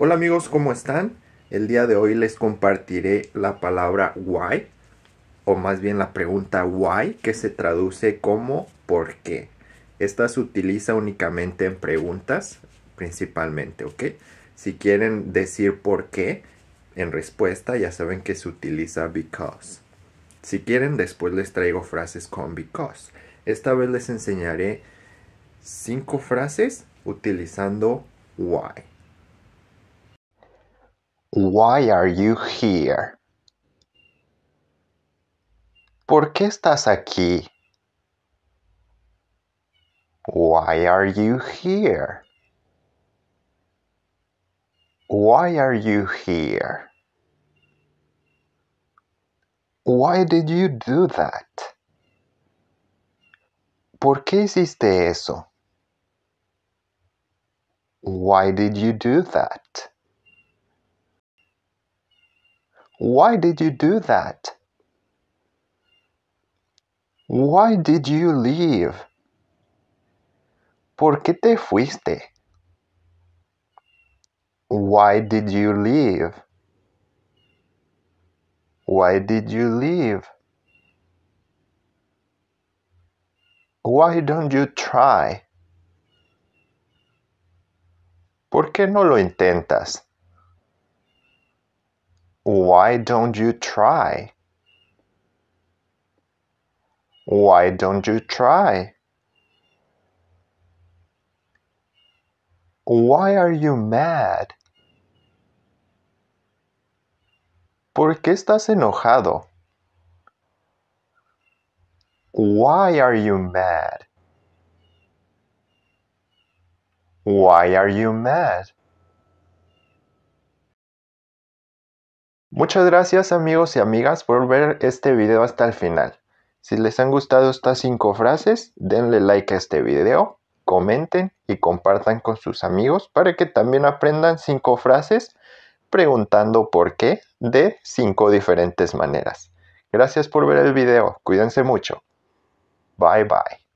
Hola amigos, ¿cómo están? El día de hoy les compartiré la palabra why, o más bien la pregunta why, que se traduce como por qué. Esta se utiliza únicamente en preguntas, principalmente, ¿ok? Si quieren decir por qué en respuesta, ya saben que se utiliza because. Si quieren, después les traigo frases con because. Esta vez les enseñaré cinco frases utilizando why. Why are you here? ¿Por qué estás aquí? Why are you here? Why are you here? Why did you do that? ¿Por qué hiciste eso? Why did you do that? Why did you do that? Why did you leave? ¿Por qué te fuiste? Why did you leave? Why did you leave? Why don't you try? ¿Por qué no lo intentas? Why don't you try? Why don't you try? Why are you mad? ¿Por qué estás enojado? Why are you mad? Why are you mad? Muchas gracias amigos y amigas por ver este video hasta el final. Si les han gustado estas cinco frases, denle like a este video, comenten y compartan con sus amigos para que también aprendan cinco frases preguntando por qué de cinco diferentes maneras. Gracias por ver el video, cuídense mucho. Bye bye.